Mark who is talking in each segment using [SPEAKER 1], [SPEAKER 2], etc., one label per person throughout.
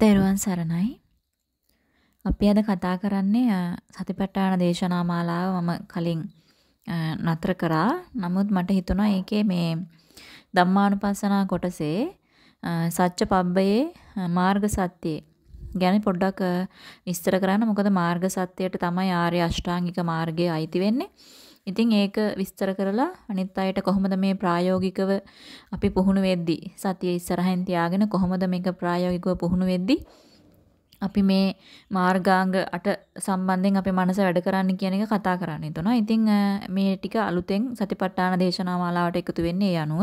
[SPEAKER 1] තෙරුවන් සරණයි. අපි අද කතා කරන්නේ සතිපට්ඨාන දේශනා මාලාව මම කලින් නතර කරා. නමුත් මට හිතුණා ඒකේ මේ ධම්මානුපස්සනා කොටසේ සත්‍ය පබ්බයේ මාර්ග සත්‍යයේ ගැන පොඩ්ඩක් විස්තර කරන්න. මොකද මාර්ග සත්‍යයට තමයි ආර්ය අෂ්ටාංගික මාර්ගය අයිති වෙන්නේ. ඉතින් ඒක විස්තර කරලා අනිත් අයට කොහොමද මේ ප්‍රායෝගිකව අපි පුහුණු වෙද්දී සතිය ඉස්සරහින් තියාගෙන කොහොමද මේක ප්‍රායෝගිකව පුහුණු වෙද්දී අපි මේ මාර්ගාංග අට සම්බන්ධයෙන් අපේ මනස වැඩ කරන්න කියන එක කතා කරන්න හිතනවා. ඉතින් මේ ටික අලුතෙන් සතිපට්ඨාන දේශනා මාලාවට එකතු වෙන්නේ ඒ අනුව.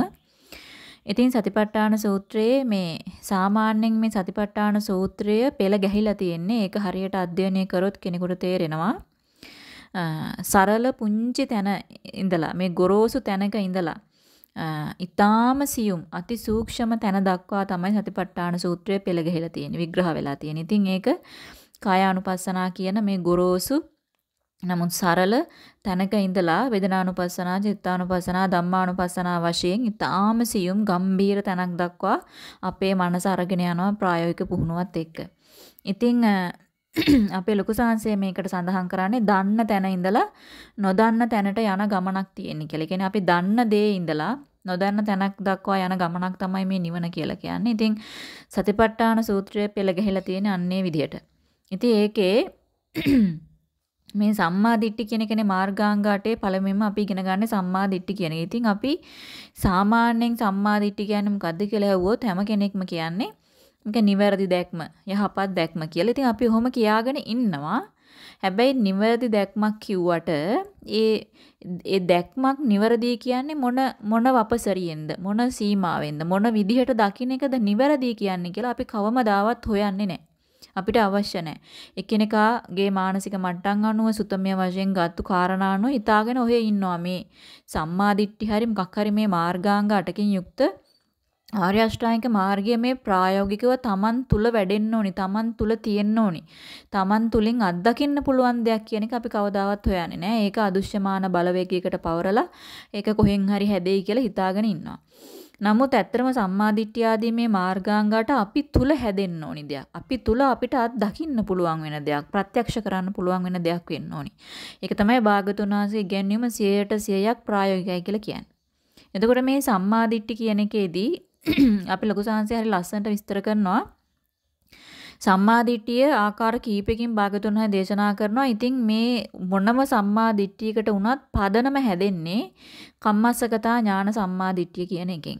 [SPEAKER 1] ඉතින් සතිපට්ඨාන සූත්‍රයේ මේ සාමාන්‍යයෙන් මේ සතිපට්ඨාන සූත්‍රය පෙළ ගැහිලා තියෙන්නේ. ඒක හරියට අධ්‍යයනය කරොත් කෙනෙකුට තේරෙනවා. සරල පුංචි තැන ඉඳලා මේ ගොරෝසු තැනක ඉඳලා ඉතාම සියුම් අති සූක්ෂම තැන දක්වා තමයි සතිපට්ඨාන සූත්‍රය පෙළ ගහලා තියෙන්නේ විග්‍රහ වෙලා තියෙන්නේ. ඉතින් ඒක කාය අනුපස්සනා කියන මේ ගොරෝසු නමුත් සරල තැනක ඉඳලා වේදනානුපස්සනා, චිත්තානුපස්සනා, ධම්මානුපස්සනා වශයෙන් ඊටාම සියුම් ගම්බීර තැනක් දක්වා අපේ මනස අරගෙන යනවා ප්‍රායෝගික පුහුණුවත් එක්ක. ඉතින් අපේ ලොකු සාංශය මේකට සඳහන් කරන්නේ දන්න තැන ඉඳලා නොදන්න තැනට යන ගමනක් තියෙන්නේ කියලා. කියන්නේ අපි දන්න දේ ඉඳලා නොදන්න තැනක් දක්වා යන ගමනක් තමයි මේ නිවන කියලා කියන්නේ. ඉතින් සතිපට්ඨාන සූත්‍රය පෙළ ගැහිලා තියෙන අන්නේ විදිහට. ඉතින් ඒකේ මේ සම්මා දිට්ඨි කියන කෙනේ මාර්ගාංග අටේ පළමුවෙන්ම අපි ඉගෙන ගන්න සම්මා දිට්ඨි කියන එක. ඉතින් අපි සාමාන්‍යයෙන් සම්මා දිට්ඨි කියන්නේ මොකද්ද කියලා ඇහුවොත් හැම කෙනෙක්ම කියන්නේ මේක නිවැරදි දැක්ම, යහපත් දැක්ම කියලා. ඉතින් අපි ඔහොම කියාගෙන ඉන්නවා. හැබැයි නිවැරදි දැක්මක් කිව්වට ඒ ඒ දැක්මක් නිවැරදි කියන්නේ මොන මොන වපසරියෙන්ද මොන සීමාවෙන්ද මොන විදිහට දකින්න එකද නිවැරදි කියන්නේ කියලා අපි කවමදාවත් හොයන්නේ නැහැ. අපිට අවශ්‍ය නැහැ. එකිනෙකාගේ මානසික මට්ටම් අනුව සුතමය වශයෙන් ගත්තු කාරණා අනුව හිතාගෙන ඔහෙ ඉන්නවා මේ සම්මාදිට්ඨි හරි මොකක් හරි මේ මාර්ගාංග අටකින් යුක්ත ආර්ය අෂ්ටාංගික මාර්ගය මේ ප්‍රායෝගිකව තමන් තුල වැඩෙන්න ඕනි තමන් තුල තියෙන්න ඕනි තමන් තුලින් අත්දකින්න පුළුවන් දෙයක් කියන එක අපි කවදාවත් හොයන්නේ නැහැ ඒක අදුශ්‍යමාන බලවේගයකට පවරලා ඒක කොහෙන් හරි හැදෙයි කියලා හිතාගෙන ඉන්නවා නමුත් ඇත්තම සම්මාදිට්ඨිය ආදී මේ මාර්ගාංගාට අපි තුල හැදෙන්න ඕනි දෙයක් අපි තුල අපිට අත්දකින්න පුළුවන් වෙන දෙයක් ප්‍රත්‍යක්ෂ කරන්න පුළුවන් වෙන දෙයක් වෙන්න ඕනි ඒක තමයි භාගතුන් වහන්සේ ඉගැන්වීම 100ට 100ක් ප්‍රායෝගිකයි කියලා කියන්නේ එතකොට මේ සම්මාදිට්ඨි කියන එකේදී අපි ලොකු සාංශය හරි ලස්සනට විස්තර කරනවා. සම්මාදිට්ඨිය ආකාර කීපකින් භාගතුන් හා දේශනා කරනවා. ඉතින් මේ මොනම සම්මාදිට්ඨියකට වුණත් පදනම හැදෙන්නේ කම්මස්සගතා ඥාන සම්මාදිට්ඨිය කියන එකෙන්.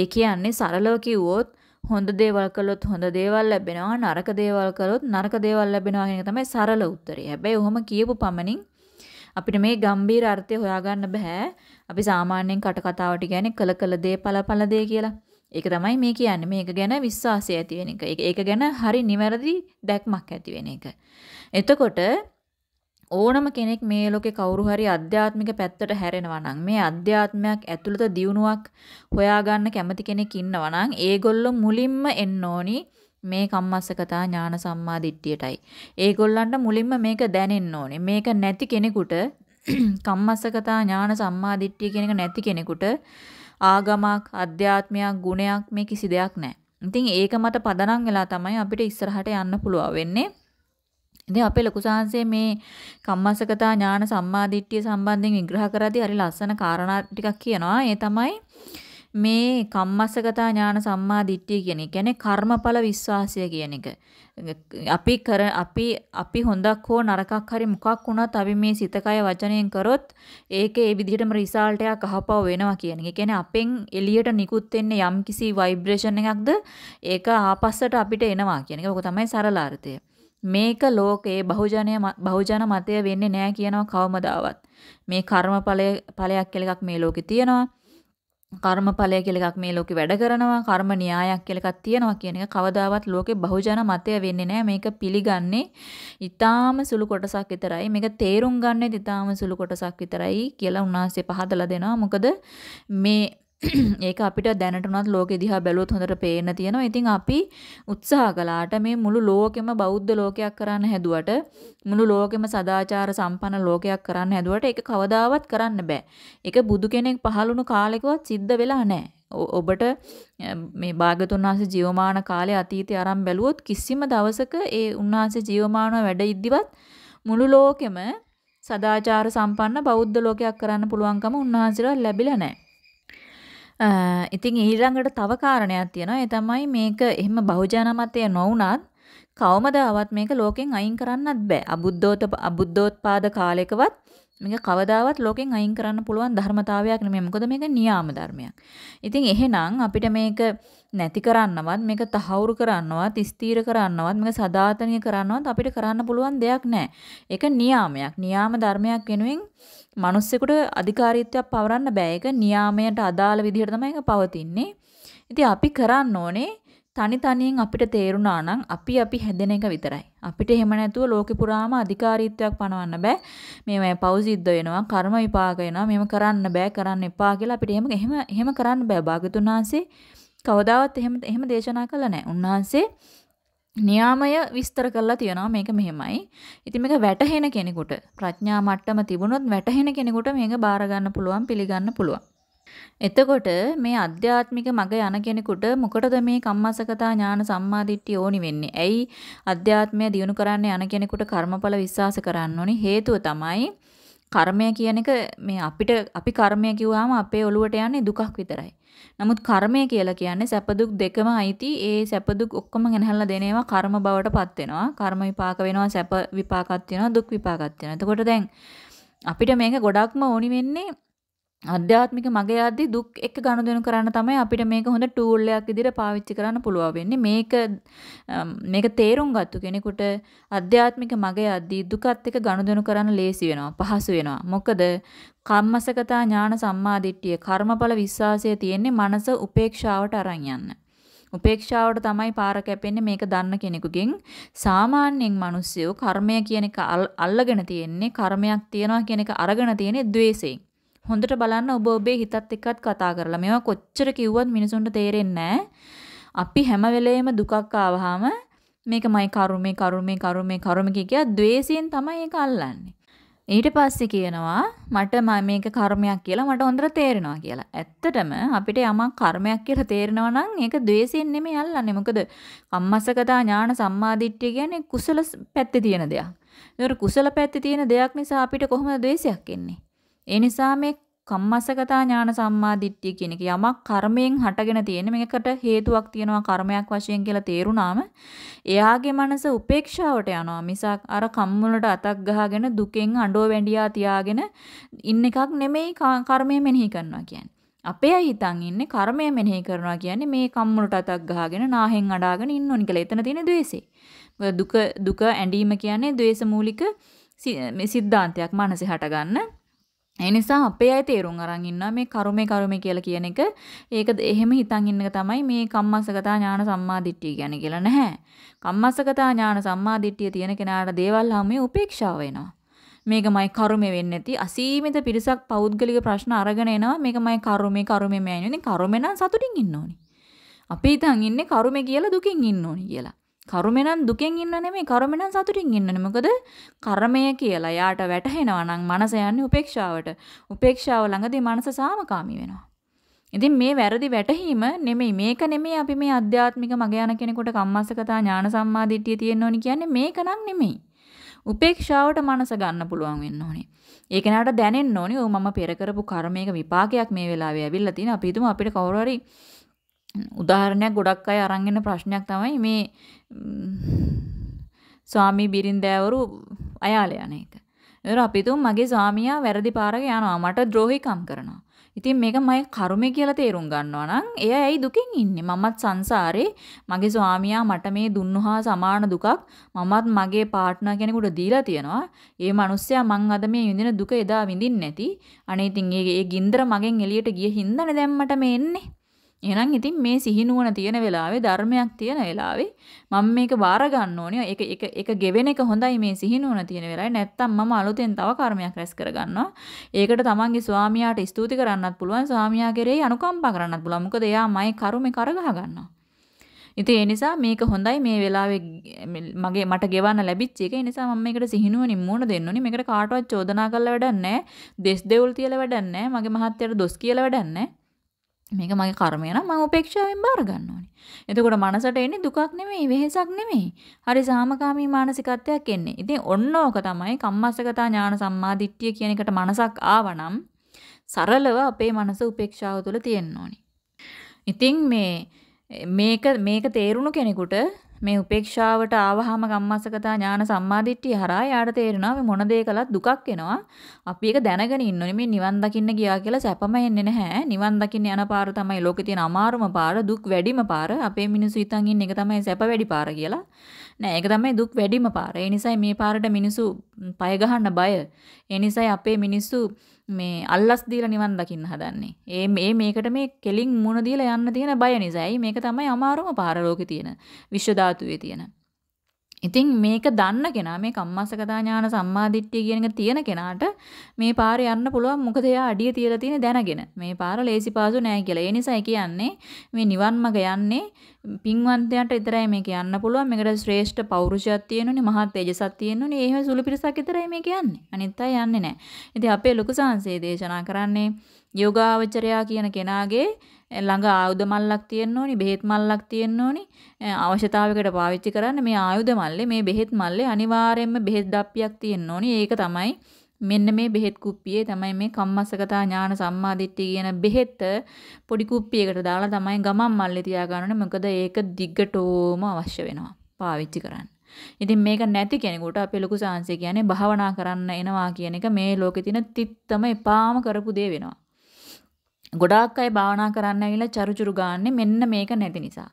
[SPEAKER 1] ඒ කියන්නේ සරලව කිව්වොත් හොඳ දේවල් කළොත් හොඳ දේවල් ලැබෙනවා නරක දේවල් කළොත් නරක දේවල් ලැබෙනවා කියන එක තමයි සරල උත්තරේ. හැබැයි ඔහොම කියපු පමණින් අපිට මේ ගැඹීර අර්ථය හොයාගන්න බෑ. අපි සාමාන්‍යයෙන් කට කතාවට කියන්නේ කළ කළ දේ ඵල ඵල දේ කියලා. ඒක තමයි මේ කියන්නේ මේක ගැන විශ්වාසය ඇති වෙන එක. ඒක ගැන හරි නිවැරදි දැක්මක් ඇති වෙන එක. එතකොට ඕනම කෙනෙක් මේ ලෝකේ කවුරු හරි අධ්‍යාත්මික පැත්තට හැරෙනවා නම් මේ අධ්‍යාත්මයක් ඇතුළත දියුණුවක් හොයාගන්න කැමති කෙනෙක් ඉන්නවා නම් ඒගොල්ලෝ මුලින්ම එන්න ඕනි මේ කම්මස්සකතා ඥාන සම්මා දිට්ඨියටයි. ඒගොල්ලන්ට මුලින්ම මේක දැනෙන්න ඕනේ. මේක නැති කෙනෙකුට කම්මස්සකතා ඥාන සම්මා දිට්ඨිය කියන එක නැති කෙනෙකුට ආගමක්, අධ්‍යාත්මයක්, ගුණයක් මේ කිසි දෙයක් නැහැ. ඉතින් ඒක මත පදනම් වෙලා තමයි අපිට ඉස්සරහට යන්න පුළුවන් වෙන්නේ. ඉතින් අපේ ලොකු සාංශයේ මේ කම්මස්සකතා ඥාන සම්මාදිට්ඨිය සම්බන්ධයෙන් විග්‍රහ කරද්දී හරි ලස්සන කාරණා ටිකක් කියනවා. ඒ තමයි මේ කම්මස්සගතා ඥාන සම්මා දිට්ඨිය කියන එක කියන්නේ කර්මඵල විශ්වාසය කියන එක. අපි කර අපි අපි හොඳක් හෝ නරකක් හරි මොකක් වුණත් අපි මේ සිත කය වචනයෙන් කරොත් ඒකේ ඒ විදිහටම රිසල්ට් එකක් අහපව වෙනවා කියන එක. කියන්නේ අපෙන් එළියට නිකුත් වෙන්නේ යම්කිසි ভাইබ්‍රේෂන් එකක්ද ඒක ආපස්සට අපිට එනවා කියන එක. ඔක තමයි සරල අර්ථය. මේක ලෝකේ බහුජනය බහුජන මතය වෙන්නේ නැහැ කියනවා කවමදාවත්. මේ කර්මඵලය ඵලයක් කියලා එකක් මේ ලෝකේ තියෙනවා. කර්මඵලය කියලා එකක් මේ ලෝකේ වැඩ කරනවා කර්ම න්‍යායක් කියලා එකක් තියෙනවා කියන එක කවදාවත් ලෝකේ බහුජන මතය වෙන්නේ නැහැ මේක පිළිගන්නේ ඊටාම සුළු කොටසක් විතරයි මේක තේරුම් ගන්නෙත් ඊටාම සුළු කොටසක් විතරයි කියලා උන්වහන්සේ පහදලා දෙනවා මොකද මේ ඒක අපිට දැනට උනත් ලෝකෙ දිහා බැලුවොත් හොඳට පේන්න තියෙනවා. ඉතින් අපි උත්සාහ කළාට මේ මුළු ලෝකෙම බෞද්ධ ලෝකයක් කරන්න හැදුවට මුළු ලෝකෙම සදාචාර සම්පන්න ලෝකයක් කරන්න හැදුවට ඒක කවදාවත් කරන්න බෑ. ඒක බුදු කෙනෙක් පහළුණු කාලෙකවත් සිද්ධ වෙලා නැහැ. ඔබට මේ භාගතුන් වහන්සේ ජීවමාන කාලේ අතීතේ අරන් බැලුවොත් කිසිම දවසක ඒ උන්වහන්සේ ජීවමානව වැඩ ඉද්දිවත් මුළු ලෝකෙම සදාචාර සම්පන්න බෞද්ධ ලෝකයක් කරන්න පුළුවන්කම උන්වහන්සේලා ලැබිලා නැහැ. ඉතින් ඊළඟට තව කාරණයක් තියෙනවා. ඒ තමයි මේක එහෙම බහුජනමතය නොවුණත් කවමදාවත් මේක ලෝකෙන් අයින් කරන්නත් බෑ. අබුද්ධෝත අබුද්ධෝත්පාද කාලයකවත් මේක කවදාවත් ලෝකෙන් අයින් කරන්න පුළුවන් ධර්මතාවයක් නෙමෙයි. මොකද මේක නියාම ධර්මයක්. ඉතින් එහෙනම් අපිට මේක නැති කරන්නවත්, මේක තහවුරු කරන්නවත්, ස්ථීර කරන්නවත්, මේක සදාතනිය කරන්නවත් අපිට කරන්න පුළුවන් දෙයක් නැහැ. ඒක නියාමයක්. නියාම ධර්මයක් වෙනුවෙන් මිනිස්සෙකුට අධිකාරීත්වයක් පවරන්න බෑ. ඒක නියාමයට අදාළ විදිහට තමයි ඒක පවතින්නේ. ඉතින් අපි කරන්න ඕනේ තනි තනියෙන් අපිට තේරුණා නම් අපි අපි හැදෙන එක විතරයි. අපිට එහෙම නැතුව ලෝකෙ පුරාම අධිකාරීත්වයක් පනවන්න බෑ. මේවා පව සිද්ධ වෙනවා, කර්ම විපාක වෙනවා. මේව කරන්න බෑ, කරන්න එපා කියලා අපිට එහෙම එහෙම එහෙම කරන්න බෑ. භාගතුන් වහන්සේ කවදාවත් එහෙම එහෙම දේශනා කළා නැහැ. උන්වහන්සේ න්‍යාමය විස්තර කරලා තියෙනවා මේක මෙහෙමයි. ඉතින් මේක වැටහෙන කෙනෙකුට ප්‍රඥා මට්ටම තිබුණොත් වැටහෙන කෙනෙකුට මේක බාර ගන්න පුළුවන් පිළිගන්න පුළුවන්. එතකොට මේ අධ්‍යාත්මික මග යන කෙනෙකුට මොකටද මේ කම්මසකතා ඥාන සම්මාදිට්ඨිය ඕනි වෙන්නේ? ඇයි අධ්‍යාත්මය දියුණු කරන්න යන කෙනෙකුට කර්මඵල විශ්වාස කරන්න ඕනි? හේතුව තමයි කර්මය කියන එක මේ අපිට අපි කර්මය කිව්වම අපේ ඔළුවට යන්නේ දුකක් විතරයි. නමුත් කර්මය කියලා කියන්නේ සැප දුක් දෙකම අයිති. ඒ සැප දුක් ඔක්කොම ගෙනහැල්ලා දෙන ඒවා කර්ම බවට පත් වෙනවා. කර්ම විපාක වෙනවා, සැප විපාකත් වෙනවා, දුක් විපාකත් වෙනවා. එතකොට දැන් අපිට මේක ගොඩක්ම ඕනි වෙන්නේ අධ්‍යාත්මික මගේ යද්දී දුක් එක්ක ගනුදෙනු කරන්න තමයි අපිට මේක හොඳ ටූල් එකක් විදිහට පාවිච්චි කරන්න පුළුවන් වෙන්නේ. මේක මේක තේරුම් ගත්තු කෙනෙකුට අධ්‍යාත්මික මගේ යද්දී දුකත් එක්ක ගනුදෙනු කරන්න ලේසි වෙනවා, පහසු වෙනවා. මොකද කම්මසකතා ඥාන සම්මාදිට්ඨිය, කර්මඵල විශ්වාසය තියෙන්නේ මනස උපේක්ෂාවට අරන් යන්න. උපේක්ෂාවට තමයි පාර කැපෙන්නේ මේක දන්න කෙනෙකුගෙන් සාමාන්‍යයෙන් මිනිස්සු කර්මය කියන එක අල්ලගෙන තියෙන්නේ කර්මයක් තියනවා කියන එක අරගෙන තියෙන්නේ द्वේෂයෙන් හොඳට බලන්න ඔබ ඔබේ හිතත් එක්කත් කතා කරලා. මේවා කොච්චර කිව්වත් මිනිසුන්ට තේරෙන්නේ අපි හැම වෙලෙම දුකක් ආවහම මේක මයි කර්මේ කර්මේ කර්මේ කර්ම කිය ද්වේෂයෙන් තමයි ඒක අල්ලන්නේ. ඊට පස්සේ කියනවා මට මේක කර්මයක් කියලා මට හොඳට තේරෙනවා කියලා. ඇත්තටම අපිට යමක් කර්මයක් කියලා තේරෙනවා නම් ඒක ද්වේෂයෙන් නෙමෙයි අල්ලන්නේ. මොකද කම්මසකදා ඥාන සම්මාදිට්ඨිය කියන්නේ කුසල පැත්තේ තියෙන දෙයක්. ඒතර කුසල පැත්තේ තියෙන දෙයක් නිසා අපිට කොහොමද ද්වේෂයක් එන්නේ? ඒ නිසා මේ කම්මසගතා ඥාන සම්මාදිට්ඨිය කියන එක යමක් කර්මයෙන් හටගෙන තියෙන මේකට හේතුවක් තියෙනවා කර්මයක් වශයෙන් කියලා තේරුණාම එයාගේ මනස උපේක්ෂාවට යනවා මිසක් අර කම්මුලට අතක් ගහගෙන දුකෙන් අඬෝ වැඬියා තියාගෙන ඉන්න එකක් නෙමෙයි කර්මය මෙනෙහි කරනවා කියන්නේ. අපේ හිතන් ඉන්නේ කර්මය මෙනෙහි කරනවා කියන්නේ මේ කම්මුලට අතක් ගහගෙන නාහෙන් අඬාගෙන ඉන්න ඕනි කියලා. එතන තියෙන द्वේෂේ. දුක දුක ඇඬීම කියන්නේ द्वේෂ මූලික මේ සිද්ධාන්තයක් මනසේ හටගන්න ඒ නිසා අපේ අය තේරුම් අරන් ඉන්නවා මේ කර්මේ කර්මේ කියලා කියන එක. ඒක එහෙම හිතන් ඉන්න එක තමයි මේ කම්මස්සගතා ඥාන සම්මාදිට්ඨිය කියන්නේ කියලා නැහැ. කම්මස්සගතා ඥාන සම්මාදිට්ඨිය තියෙන කෙනාට දේවල් හැමේ උපේක්ෂාව වෙනවා. මේකමයි කර්මේ වෙන්නේ නැති අසීමිත පිරිසක් පෞද්ගලික ප්‍රශ්න අරගෙන එනවා මේකමයි කර්මේ කර්මේ මෑනියෝ. ඉතින් කර්මේ නම් සතුටින් ඉන්න ඕනේ. අපි හිතන් ඉන්නේ කර්මේ කියලා දුකින් ඉන්න ඕනේ කියලා. කර්මය නම් දුකෙන් ඉන්න නෙමෙයි කර්මය නම් සතුටින් ඉන්නනේ. මොකද කර්මය කියලා යාට වැටහෙනවා නම් මනස යන්නේ උපේක්ෂාවට. උපේක්ෂාව ළඟදී මනස සාමකාමී වෙනවා. ඉතින් මේ වැරදි වැටහීම නෙමෙයි මේක නෙමෙයි අපි මේ අධ්‍යාත්මික මග යන කෙනෙකුට කම්මස්සකතා ඥාන සම්මාදිට්ඨිය තියෙන්න ඕනි කියන්නේ මේක නම් නෙමෙයි. උපේක්ෂාවට මනස ගන්න පුළුවන් වෙන්න ඕනේ. ඒ කෙනාට දැනෙන්න ඕනේ ඔව් මම පෙර කරපු කර්මයක විපාකයක් මේ වෙලාවේ ඇවිල්ලා තියෙන. අපි හිතමු අපිට කවුරු හරි උදාහරණයක් ගොඩක් අය අරන් ඉන්න ප්‍රශ්නයක් තමයි මේ ස්වාමි බිරින්දෑවරු අයාල යන එක. ඒර අපිතුම් මගේ ස්වාමියා වැරදි පාරක යනවා මට ද්‍රෝහිකම් කරනවා. ඉතින් මේක මම කර්මය කියලා තේරුම් ගන්නවා නම් එය ඇයි දුකින් ඉන්නේ? මමත් සංසාරේ මගේ ස්වාමියා මට මේ දුන්නා සමාන දුකක් මමත් මගේ පාර්ට්නර් කෙනෙකුට දීලා තියෙනවා. ඒ මිනිස්සයා මං අද මේ විඳින දුක එදා විඳින්නේ නැති. අනේ ඉතින් ඒ ගින්දර මගෙන් එළියට ගිය හින්දානේ දැන් මට මේ එන්නේ. එහෙනම් ඉතින් මේ සිහිනුවන තියෙන වෙලාවේ ධර්මයක් තියෙන වෙලාවේ මම මේක බාර ගන්න ඕනේ. ඒක ඒක ඒක ගෙවෙන එක හොඳයි මේ සිහිනුවන තියෙන වෙලාවේ. නැත්තම් මම අලුතෙන් තව කර්මයක් රැස් කරගන්නවා. ඒකට තමන්ගේ ස්වාමියාට ස්තුති කරන්නත් පුළුවන්. ස්වාමියා කෙරෙහි අනුකම්පා කරන්නත් පුළුවන්. මොකද එයා මයි කරුමේ කරගහ ගන්නවා. ඉතින් ඒ නිසා මේක හොඳයි මේ වෙලාවේ මගේ මට ගෙවන්න ලැබිච්ච එක. ඒ නිසා මම මේකට සිහිනුවනින් මූණ දෙන්න ඕනේ. මේකට කාටවත් චෝදනා කරලා වැඩක් නැහැ. දෙස් දෙවුල් තියලා වැඩක් නැහැ. මගේ මහත්තයාට දොස් කියලා වැඩක් නැහැ. මේක මගේ කර්මය නම් මම උපේක්ෂාවෙන් බාර ගන්න ඕනේ. එතකොට මනසට එන්නේ දුකක් නෙමෙයි, වෙහෙසක් නෙමෙයි. හරි සාමකාමී මානසිකත්වයක් එන්නේ. ඉතින් ඔන්න ඕක තමයි කම්මස්සගතා ඥාන සම්මාදිට්ඨිය කියන එකට මනසක් ආවනම් සරලව අපේ මනස උපේක්ෂාව තුළ තියෙන්න ඕනේ. ඉතින් මේ මේක මේක තේරුණු කෙනෙකුට මේ උපේක්ෂාවට ආවහම ගම්මස්සකතා ඥාන සම්මාදිට්ඨිය හරහා යාට තේරෙනවා මේ මොන දේ කළත් දුකක් එනවා. අපි ඒක දැනගෙන ඉන්න ඕනේ. මේ නිවන් දකින්න ගියා කියලා සැපම එන්නේ නැහැ. නිවන් දකින්න යන පාර තමයි ලෝකේ තියෙන අමාරුම පාර, දුක් වැඩිම පාර. අපේ මිනිස්සු හිතන් ඉන්නේ ඒක තමයි සැප වැඩි පාර කියලා. නෑ, ඒක තමයි දුක් වැඩිම පාර. ඒ නිසයි මේ පාරට මිනිස්සු පය ගහන්න බය. ඒ නිසයි අපේ මිනිස්සු මේ අල්ලස් දීලා නිවන් දකින්න හදන්නේ. ඒ මේ මේකට මේ කෙලින් මුණ දීලා යන්න තියෙන බය නිසායි. මේක තමයි අමාරුම පාර ලෝකේ තියෙන විශ්ව ධාතුවේ තියෙන. ඉතින් මේක දන්න කෙනා මේ කම්මස්සකතා ඥාන සම්මාදිට්ඨිය කියන එක තියෙන කෙනාට මේ පාර යන්න පුළුවන් මොකද එයා අඩිය තියලා තියෙන දැනගෙන මේ පාර ලේසි පාසු නෑ කියලා. ඒ නිසායි කියන්නේ මේ නිවන් මඟ යන්නේ පින්වන්තයන්ට විතරයි මේක යන්න පුළුවන්. මේකට ශ්‍රේෂ්ඨ පෞරුෂයක් තියෙනුනේ, මහා තේජසක් තියෙනුනේ. ඒ හැම සුළු පිරිසක් විතරයි මේක යන්නේ. අනිත් අය යන්නේ නැහැ. ඉතින් අපේ ලොකු සංසේ දේශනා කරන්නේ යෝගාවචරයා කියන කෙනාගේ ළඟ ආයුධ මල්ලක් තියෙන්න ඕනි බෙහෙත් මල්ලක් තියෙන්න ඕනි අවශ්‍යතාවයකට පාවිච්චි කරන්න මේ ආයුධ මල්ලේ මේ බෙහෙත් මල්ලේ අනිවාර්යයෙන්ම බෙහෙත් ඩප්පියක් තියෙන්න ඕනි ඒක තමයි මෙන්න මේ බෙහෙත් කුප්පියේ තමයි මේ කම්මස්සගතා ඥාන සම්මාදිට්ඨිය කියන බෙහෙත පොඩි කුප්පියකට දාලා තමයි ගමන් මල්ලේ තියාගන්න ඕනේ. මොකද ඒක දිග්ගටෝම අවශ්‍ය වෙනවා පාවිච්චි කරන්න. ඉතින් මේක නැති කෙනෙකුට අපේ ලොකු සාංශය කියන්නේ භාවනා කරන්න එනවා කියන එක මේ ලෝකේ තියෙන තිත්තම එපාම කරපු දේ වෙනවා. ගොඩාක් අය භාවනා කරන්න ඇවිල්ලා චරුචරු ගාන්නේ මෙන්න මේක නැති නිසා.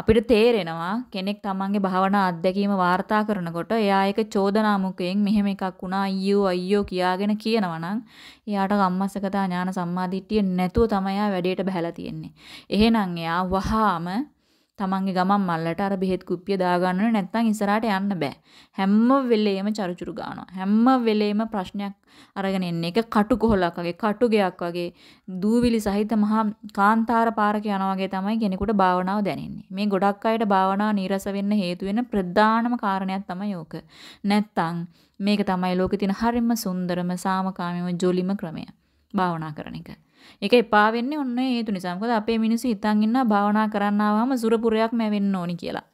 [SPEAKER 1] අපිට තේරෙනවා කෙනෙක් තමන්ගේ භාවනා අත්දැකීම වාර්තා කරනකොට එයා ඒක චෝදනා මුඛයෙන් මෙහෙම එකක් වුණා අයියෝ අයියෝ කියාගෙන කියනවා නම් එයාට කම්මස්සගතා ඥාන සම්මාදිට්ඨිය නැතුව තමයි ආ වැඩේට බහැලා තියෙන්නේ. එහෙනම් එයා වහාම තමන්ගේ ගමන් මල්ලට අර බෙහෙත් කුප්පිය දාගන්න නැත්නම් ඉස්සරහට යන්න බෑ. හැම වෙලේම චරුචරු ගන්නවා. හැම වෙලේම ප්‍රශ්නයක් අරගෙන එන්නේ. ඒක කටුකොහලක් වගේ, කටුගයක් වගේ, දූවිලි සහිත මහා කාන්තාර පාරක යනවා වගේ තමයි කෙනෙකුට භාවනාව දැනෙන්නේ. මේ ගොඩක් අයට භාවනාව නීරස වෙන්න හේතු වෙන ප්‍රධානම කාරණයක් තමයි ඕක. නැත්නම් මේක තමයි ලෝකේ තියෙන හරිම සුන්දරම සාමකාමීම ජොලිම ක්‍රමය. භාවනා කරන එක. ඒක එපා වෙන්නේ ඔන්න ඒ හේතු නිසා. මොකද අපේ මිනිස්සු හිතන් ඉන්නවා භාවනා කරන්න ආවම සුරපුරයක් මැවෙන්න ඕනි කියලා.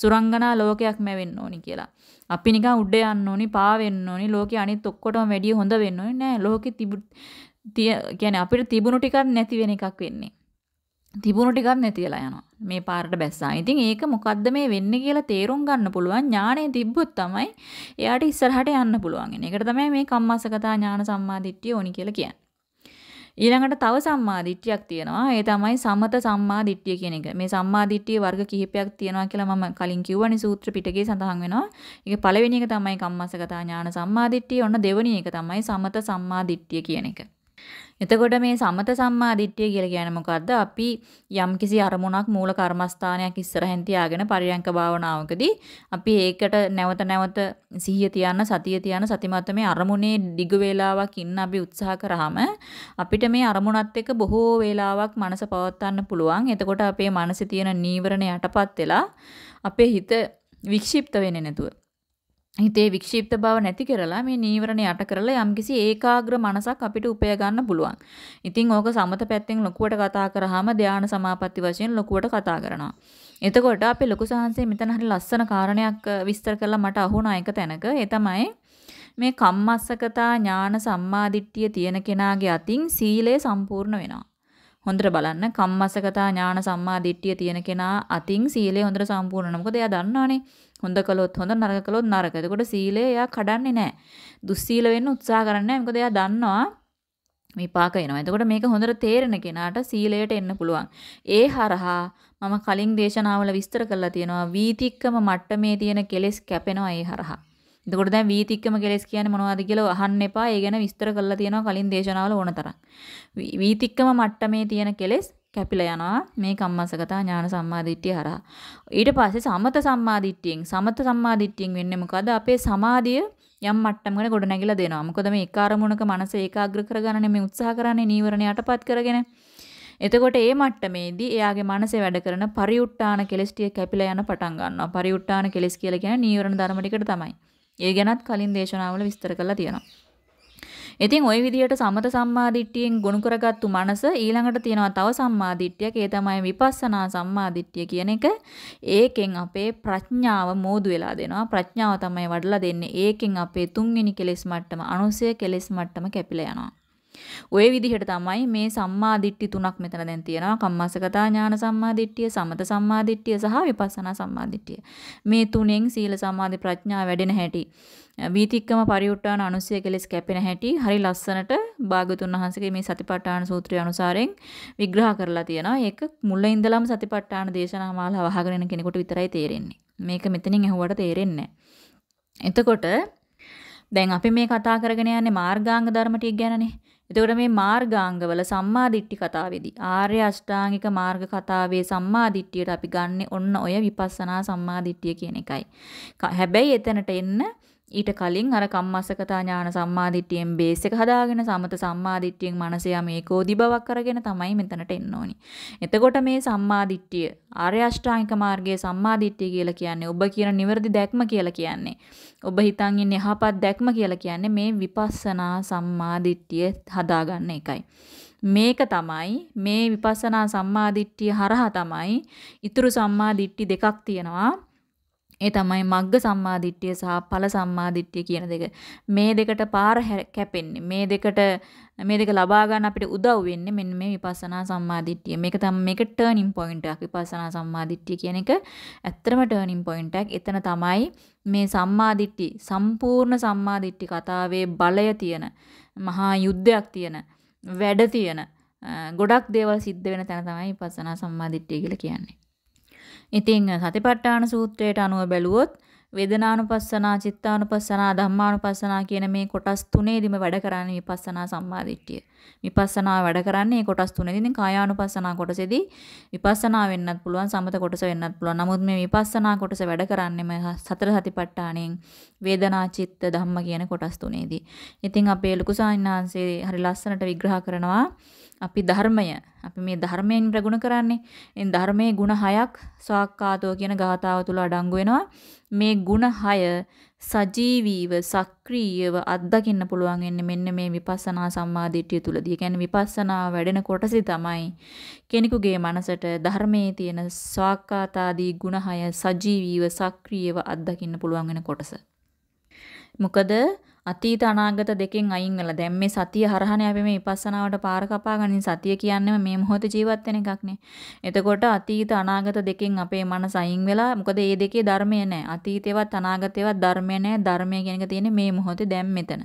[SPEAKER 1] සුරංගනා ලෝකයක් මැවෙන්න ඕනි කියලා. අපි නිකන් උඩ යන්න ඕනි, පා වෙන්න ඕනි, ලෝකේ අනිත් ඔක්කොටම වැඩිය හොඳ වෙන්න ඕනි නෑ. ලෝකේ තිබු කියන්නේ අපිට තිබුණු ටිකක් නැති වෙන එකක් වෙන්නේ. තිබුණු ටිකක් නැතිලා යනවා. මේ පාරට බැස්සා. ඉතින් ඒක මොකද්ද මේ වෙන්නේ කියලා තේරුම් ගන්න පුළුවන් ඥාණය තිබ්බොත් තමයි එයාට ඉස්සරහට යන්න පුළුවන්. ඒකට තමයි මේ කම්මස්සගතා ඥාන සම්මාදිට්ඨිය ඕනි කියලා කියන්නේ. ඊළඟට තව සම්මාදිට්ඨියක් තියෙනවා. ඒ තමයි සමත සම්මාදිට්ඨිය කියන එක. මේ සම්මාදිට්ඨිය වර්ග කිහිපයක් තියෙනවා කියලා මම කලින් කිව්වනේ සූත්‍ර පිටකේ සඳහන් වෙනවා. ඒක පළවෙනි එක තමයි කම්මස්සගතා ඥාන සම්මාදිට්ඨිය. ඔන්න දෙවෙනි එක තමයි සමත සම්මාදිට්ඨිය කියන එක. එතකොට මේ සමත සම්මා දිට්ඨිය කියලා කියන්නේ මොකද්ද? අපි යම්කිසි අරමුණක් මූල කර්මස්ථානයක් ඉස්සරහින් තියාගෙන පරියංක භාවනාවකදී අපි ඒකට නැවත නැවත සිහිය තියන සතිය තියන සතිමත් මේ අරමුණේ දිග වේලාවක් ඉන්න අපි උත්සාහ කරාම අපිට මේ අරමුණත් එක්ක බොහෝ වේලාවක් මනස පවත්වන්න පුළුවන්. එතකොට අපේ මනසේ තියෙන නීවරණ යටපත් වෙලා අපේ හිත වික්ෂිප්ත වෙන්නේ නැතුව හිතේ වික්ෂිප්ත බව නැති කරලා මේ නීවරණ යට කරලා යම්කිසි ඒකාග්‍ර මනසක් අපිට උපය ගන්න පුළුවන්. ඉතින් ඕක සමත පැත්තෙන් ලොකුවට කතා කරාම ධානා සමාපatti වශයෙන් ලොකුවට කතා කරනවා. එතකොට අපේ ලොකු සාංශේ මෙතන හරි ලස්සන කාරණයක් විස්තර කරලා මට අහුණා එක තැනක. ඒ තමයි මේ කම්මස්සකතා ඥාන සම්මාදිට්ඨිය තියෙන කෙනාගේ අතින් සීලය සම්පූර්ණ වෙනවා. හොඳට බලන්න කම්මස්සකතා ඥාන සම්මාදිට්ඨිය තියෙන කෙනා අතින් සීලය හොඳට සම්පූර්ණ වෙනවා. මොකද එයා දන්නවනේ හොඳ කළොත් හොඳ නරක කළොත් නරක. එතකොට සීලය එයා කඩන්නේ නැහැ. දුස්සීල වෙන්න උත්සාහ කරන්නේ නැහැ. මොකද එයා දන්නවා විපාක එනවා. එතකොට මේක හොඳට තේරෙන කෙනාට සීලයට එන්න පුළුවන්. ඒ හරහා මම කලින් දේශනාවල විස්තර කරලා තියෙනවා වීතික්කම මට්ටමේ තියෙන කෙලෙස් කැපෙනවා ඒ හරහා. එතකොට දැන් වීතික්කම කෙලෙස් කියන්නේ මොනවද කියලා අහන්න එපා. ඒ ගැන විස්තර කරලා තියෙනවා කලින් දේශනාවල ඕන තරම්. වීතික්කම මට්ටමේ තියෙන කෙලෙස් කැපිලා යනවා මේ කම්මස්සගතා ඥාන සම්මාදිට්ඨිය හරහා. ඊට පස්සේ සමත සම්මාදිට්ඨියෙන් සමත සම්මාදිට්ඨියෙන් වෙන්නේ මොකද? අපේ සමාධිය යම් මට්ටමකට ගොඩ නැගිලා දෙනවා. මොකද මේ එක අරමුණක මනස ඒකාග්‍ර කරගන්න මේ උත්සාහ කරන්නේ නීවරණ යටපත් කරගෙන. එතකොට ඒ මට්ටමේදී එයාගේ මනසේ වැඩ කරන පරිඋට්ටාන කෙලස් ටික කැපිලා යන පටන් ගන්නවා. පරිඋට්ටාන කෙලස් කියලා කියන්නේ නීවරණ ධර්ම ටිකට තමයි. ඒ ගැනත් කලින් දේශනාවල විස්තර කරලා තියෙනවා. ඉතින් ওই විදිහට සමත සම්මාදිට්ඨියෙන් ගොනු කරගත්තු මනස ඊළඟට තියෙනවා තව සම්මාදිට්ඨියක් ඒ තමයි විපස්සනා සම්මාදිට්ඨිය කියන එක. ඒකෙන් අපේ ප්‍රඥාව මෝදු වෙලා දෙනවා. ප්‍රඥාව තමයි වඩලා දෙන්නේ. ඒකෙන් අපේ තුන්වෙනි කෙලෙස් මට්ටම අනුසය කෙලෙස් මට්ටම කැපිලා යනවා. ඔය විදිහට තමයි මේ සම්මා දිට්ඨි තුනක් මෙතන දැන් තියෙනවා කම්මස්සගතා ඥාන සම්මා දිට්ඨිය සමත සම්මා දිට්ඨිය සහ විපස්සනා සම්මා දිට්ඨිය මේ තුනෙන් සීල සමාධි ප්‍රඥා වැඩෙන හැටි වීතික්කම පරිඋට්ටාන අනුසය කෙලස් කැපෙන හැටි හරි ලස්සනට භාගතුන් වහන්සේගේ මේ සතිපට්ඨාන සූත්‍රය අනුසාරයෙන් විග්‍රහ කරලා තියෙනවා. ඒක මුල ඉඳලම සතිපට්ඨාන දේශනා මාලාව අහගෙන ඉන්න කෙනෙකුට විතරයි තේරෙන්නේ. මේක මෙතනින් අහුවට තේරෙන්නේ එතකොට දැන් අපි මේ කතා කරගෙන යන්නේ මාර්ගාංග ධර්ම ටික ගැනනේ. එතකොට මේ මාර්ගාංගවල සම්මාදිට්ඨි කතාවේදී ආර්ය අෂ්ටාංගික මාර්ග කතාවේ සම්මාදිට්ඨියට අපි ගන්නෙ ඔන්න ඔය විපස්සනා සම්මාදිට්ඨිය කියන එකයි. හැබැයි එතනට එන්න ඊට කලින් අර කම්මස්සකතා ඥාන සම්මාදිට්ඨියෙන් බේස් එක හදාගෙන සමත සම්මාදිට්ඨියෙන් මනස යා මේකෝදි බවක් අරගෙන තමයි මෙතනට එන්න ඕනි. එතකොට මේ සම්මාදිට්ඨිය ආර්ය අෂ්ටාංගික මාර්ගයේ සම්මාදිට්ඨිය කියලා කියන්නේ ඔබ කියන නිවැරදි දැක්ම කියලා කියන්නේ. ඔබ හිතන් ඉන්නේ යහපත් දැක්ම කියලා කියන්නේ මේ විපස්සනා සම්මාදිට්ඨිය හදාගන්න එකයි. මේක තමයි මේ විපස්සනා සම්මාදිට්ඨිය හරහා තමයි ඊතුරු සම්මාදිට්ඨි දෙකක් තියෙනවා. ඒ තමයි මග්ග සම්මාදිට්ඨිය සහ ඵල සම්මාදිට්ඨිය කියන දෙක. මේ දෙකට පාර කැපෙන්නේ. මේ දෙකට මේ දෙක ලබා ගන්න අපිට උදව් වෙන්නේ මෙන්න මේ විපස්සනා සම්මාදිට්ඨිය. මේක තමයි මේක ටර්නින් පොයින්ට් එකක්. විපස්සනා සම්මාදිට්ඨිය කියන එක ඇත්තටම ටර්නින් පොයින්ට් එකක්. එතන තමයි මේ සම්මාදිට්ඨි සම්පූර්ණ සම්මාදිට්ඨි කතාවේ බලය තියෙන මහා යුද්ධයක් තියෙන වැඩ තියෙන ගොඩක් දේවල් සිද්ධ වෙන තැන තමයි විපස්සනා සම්මාදිට්ඨිය කියලා කියන්නේ. ඉතින් සතිපට්ඨාන සූත්‍රයට අනුව බැලුවොත් වේදනානුපස්සනා, චිත්තානුපස්සනා, ධම්මානුපස්සනා කියන මේ කොටස් තුනේදීම වැඩ කරන්නේ විපස්සනා සම්මාදිට්ඨිය. විපස්සනා වැඩ කරන්නේ මේ කොටස් තුනේදී. ඉතින් කායානුපස්සනා කොටසේදී විපස්සනා වෙන්නත් පුළුවන්, සමත කොටස වෙන්නත් පුළුවන්. නමුත් මේ විපස්සනා කොටස වැඩ කරන්නේම සතර සතිපට්ඨාණයෙන් වේදනා, චිත්ත, ධම්ම කියන කොටස් තුනේදී. ඉතින් අපේ ලොකු සාහිණාංශේ හරි ලස්සනට විග්‍රහ කරනවා අපි ධර්මය අපි මේ ධර්මයෙන් ප්‍රගුණ කරන්නේ. එන් ධර්මයේ ಗುಣ හයක් ස්වාක්කාතෝ කියන ගාථාව තුල අඩංගු වෙනවා. මේ ಗುಣ හය සජීවීව සක්‍රීයව අත්දකින්න පුළුවන් වෙන්නේ මෙන්න මේ විපස්සනා සම්මාදිටිය තුලදී. කියන්නේ විපස්සනා වැඩෙන කොටසේ තමයි කෙනෙකුගේ මනසට ධර්මයේ තියෙන ස්වාක්කාතාදී ಗುಣ හය සජීවීව සක්‍රීයව අත්දකින්න පුළුවන් වෙන කොටස. මොකද අතීත අනාගත දෙකෙන් අයින් වෙලා දැන් මේ සතිය හරහනේ අපි මේ විපස්සනාවට පාර කපා ගනින් සතිය කියන්නේම මේ මොහොතේ ජීවත් වෙන එකක්නේ. එතකොට අතීත අනාගත දෙකෙන් අපේ මනස අයින් වෙලා මොකද මේ දෙකේ ධර්මය නැහැ. අතීතේවත් අනාගතේවත් ධර්මය නැහැ. ධර්මය කියන එක තියෙන්නේ මේ මොහොතේ දැන් මෙතන.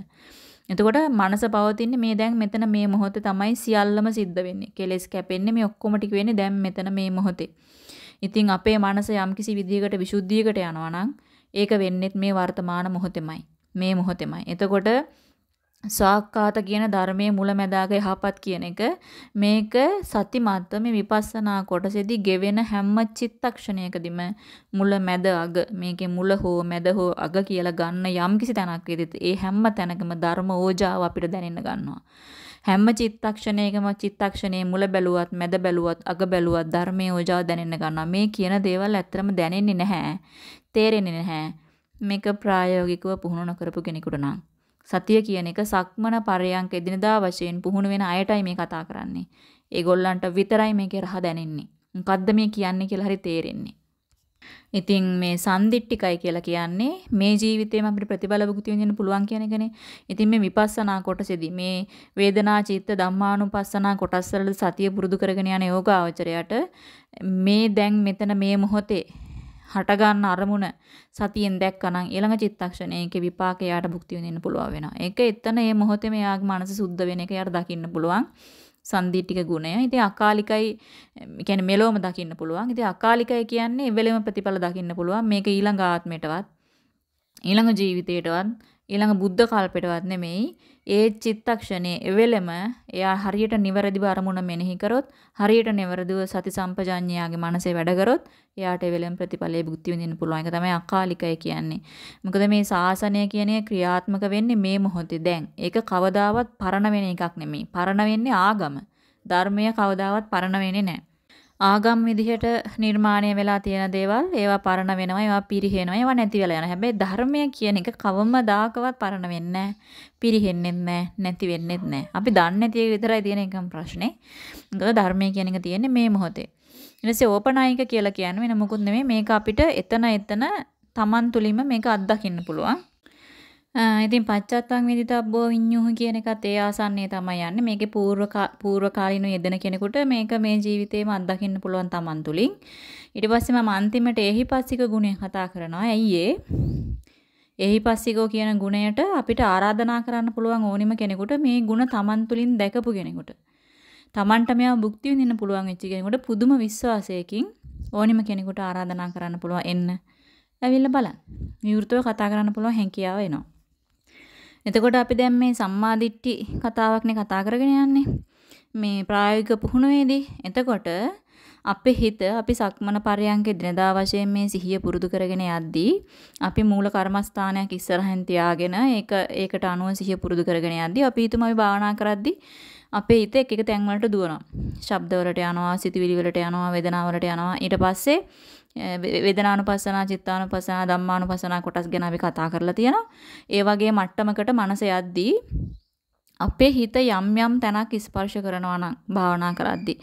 [SPEAKER 1] එතකොට මනස පවතින්නේ මේ දැන් මෙතන මේ මොහොතේ තමයි සියල්ලම සිද්ධ වෙන්නේ. කෙලෙස් කැපෙන්නේ මේ ඔක්කොම ටික වෙන්නේ දැන් මෙතන මේ මොහොතේ. ඉතින් අපේ මනස යම්කිසි විදිහකට විසුද්ධියකට යනවා නම් ඒක වෙන්නේත් මේ වර්තමාන මොහොතෙමයි. මේ මොහොතෙමයි. එතකොට සාක්කාත කියන ධර්මයේ මුලැමැදාග යහපත් කියන එක මේක සතිමත්ත මේ විපස්සනා කොටසේදී ගෙවෙන හැම චිත්තක්ෂණයකදීම මුලැමැද අග මේකේ මුල හෝ මැද හෝ අග කියලා ගන්න යම් කිසි තැනක් වේදිත ඒ හැම තැනකම ධර්ම ඕජාව අපිට දැනෙන්න ගන්නවා හැම චිත්තක්ෂණයකම චිත්තක්ෂණයේ මුල බැලුවත් මැද බැලුවත් අග බැලුවත් ධර්මයේ ඕජාව දැනෙන්න ගන්නවා මේ කියන දේවල් ඇත්තරම දැනෙන්නේ නැහැ තේරෙන්නේ නැහැ මේක ප්‍රායෝගිකව පුහුණු නොකරපු කෙනෙකුට නම් සතිය කියන එක සක්මන පරයන්ක එදිනදා වශයෙන් පුහුණු වෙන අයටයි මේ කතා කරන්නේ. ඒගොල්ලන්ට විතරයි මේකේ රහ දැනෙන්නේ. මොකද්ද මේ කියන්නේ කියලා හරි තේරෙන්නේ. ඉතින් මේ සම්දිට්ටිකයි කියලා කියන්නේ මේ ජීවිතේම අපිට ප්‍රතිබල භුක්ති විඳින්න පුළුවන් කියන එකනේ. ඉතින් මේ විපස්සනා කොටසේදී මේ වේදනා චිත්ත ධම්මානුපස්සනා කොටස් වල සතිය පුරුදු කරගෙන යන යෝගාචරයට මේ දැන් මෙතන මේ මොහොතේ හටගන්න අරමුණ සතියෙන් දැක්කනම් ඊළඟ චිත්තක්ෂණේ ඒකේ විපාකය යාට භුක්ති විඳින්න පුළුවන් වෙනවා. ඒක එතන මේ මොහොතේ මෙයාගේ මනස සුද්ධ වෙන එක යාට දකින්න පුළුවන්. සන්දිටික ගුණය. ඉතින් අකාලිකයි කියන්නේ මෙලොවම දකින්න පුළුවන්. ඉතින් අකාලිකයි කියන්නේ එවෙලෙම ප්‍රතිඵල දකින්න පුළුවන්. මේක ඊළඟ ආත්මයටවත් ඊළඟ ජීවිතයටවත් ඊළඟ බුද්ධ කල්පෙටවත් නෙමෙයි ඒ චිත්තක්ෂණයේ එවෙලෙම එයා හරියට නිවැරදිව අරමුණ මෙනෙහි කරොත් හරියට නිවැරදිව සති සම්පජාඤ්ඤයාගේ මනසේ වැඩ කරොත් එයාට එවෙලෙම ප්‍රතිඵලයේ භුක්ති විඳින්න පුළුවන්. ඒක තමයි අකාලිකය කියන්නේ. මොකද මේ ශාසනය කියන්නේ ක්‍රියාත්මක වෙන්නේ මේ මොහොතේ දැන්. ඒක කවදාවත් පරණ වෙන එකක් නෙමෙයි. පරණ වෙන්නේ ආගම. ධර්මය කවදාවත් පරණ වෙන්නේ නැහැ. ආගම් විදිහට නිර්මාණය වෙලා තියෙන දේවල් ඒවා පරණ වෙනවා ඒවා පිරිහෙනවා ඒවා නැති වෙලා යනවා. හැබැයි ධර්මය කියන එක කවමදාකවත් පරණ වෙන්නේ නැහැ. පිරිහෙන්නෙත් නැහැ, නැති වෙන්නෙත් නැහැ. අපි දන්නේ නැති විතරයි තියෙන එකම ප්‍රශ්නේ. ඒක ධර්මය කියන එක තියෙන්නේ මේ මොහොතේ. ඊට පස්සේ ඕපනායික කියලා කියන්නේ වෙන මොකුත් නෙමෙයි. මේක අපිට එතන එතන Taman තුලින්ම මේක අත්දකින්න පුළුවන්. ඉතින් පච්චත්තං විදිතබ්බෝ විඤ්ඤුහ කියන එකත් ඒ ආසන්නයේ තමයි යන්නේ. මේකේ పూర్ව పూర్ව කාලිනු යෙදෙන කෙනෙකුට මේක මේ ජීවිතේම අත්දකින්න පුළුවන් Taman තුලින්. ඊට පස්සේ මම අන්තිමට එහිපස්සික ගුණය කතා කරනවා. ඇයි ඒ? එහිපස්සිකෝ කියන ගුණයට අපිට ආරාධනා කරන්න පුළුවන් ඕනිම කෙනෙකුට මේ ගුණ Taman තුලින් දැකපු කෙනෙකුට. Tamanට මේවා භුක්ති විඳින්න පුළුවන් වෙච්ච කෙනෙකුට පුදුම විශ්වාසයකින් ඕනිම කෙනෙකුට ආරාධනා කරන්න පුළුවන් එන්න. ඇවිල්ලා බලන්න. විවෘතව කතා කරන්න පුළුවන් හැකියාව එනවා. එතකොට අපි දැන් මේ සම්මාදිට්ටි කතාවක්නේ කතා කරගෙන යන්නේ. මේ ප්‍රායෝගික පුහුණුවේදී එතකොට අපේ හිත අපි සක්මන පරයන්ක දිනදා වශයෙන් මේ සිහිය පුරුදු කරගෙන යද්දී අපි මූල කර්මස්ථානයක් ඉස්සරහින් තියාගෙන ඒක ඒකට අනුව සිහිය පුරුදු කරගෙන යද්දී අපි හිතමු අපි භාවනා කරද්දී අපේ හිත එක එක තැන් වලට දුවනවා. ශබ්ද වලට යනවා, සිතුවිලි වලට යනවා, වේදනා වලට යනවා. ඊට පස්සේ වේදනානුපස්සනා, චිත්තානුපස්සනා, ධම්මානුපස්සනා කොටස් ගැන අපි කතා කරලා තියෙනවා. ඒ වගේ මට්ටමකට මනස යද්දී අපේ හිත යම් යම් තැනක් ස්පර්ශ කරනවා නම් භාවනා කරද්දී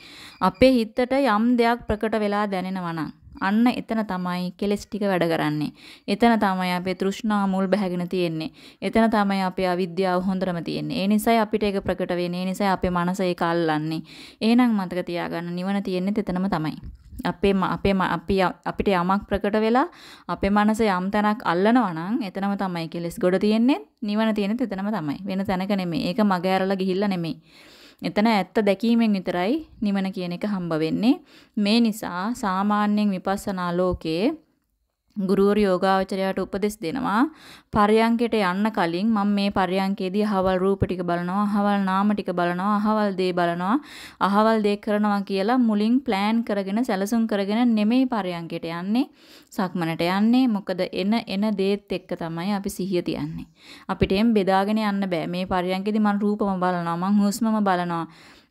[SPEAKER 1] අපේ හිතට යම් දෙයක් ප්‍රකට වෙලා දැනෙනවා නම් අන්න එතන තමයි කෙලස් ටික වැඩ කරන්නේ. එතන තමයි අපේ තෘෂ්ණා මුල් බැහැගෙන තියෙන්නේ. එතන තමයි අපේ අවිද්‍යාව හොඳටම තියෙන්නේ. ඒ නිසායි අපිට ඒක ප්‍රකට වෙන්නේ. ඒ නිසායි අපේ මනස ඒක අල්ලන්නේ. එහෙනම් මතක තියාගන්න නිවන තියෙන්නේ එතනම තමයි. අපේ අපේ අපි අපිට යමක් ප්‍රකට වෙලා අපේ මනස යම් තැනක් අල්ලනවා නම් එතනම තමයි කෙලස් ගොඩ තියෙන්නේ. නිවන තියෙන්නේ එතනම තමයි. වෙන තැනක නෙමෙයි. ඒක මග ඇරලා ගිහිල්ලා නෙමෙයි. එතන ඇත්ත දැකීමෙන් විතරයි නිවන කියන එක හම්බ වෙන්නේ. මේ නිසා සාමාන්‍යයෙන් විපස්සනා ලෝකයේ ගුරුවරු යෝගාවචරයාට උපදෙස් දෙනවා පරයන්කයට යන්න කලින් මම මේ පරයන්කේදී අහවල් රූප ටික බලනවා අහවල් නාම ටික බලනවා අහවල් දේ බලනවා අහවල් දේ කරනවා කියලා මුලින් plan කරගෙන සැලසුම් කරගෙන නෙමෙයි පරයන්කයට යන්නේ සක්මනට යන්නේ මොකද එන එන දේත් එක්ක තමයි අපි සිහිය තියන්නේ අපිට එම් බෙදාගෙන යන්න බෑ මේ පරයන්කේදී මම රූපම බලනවා මම හුස්මම බලනවා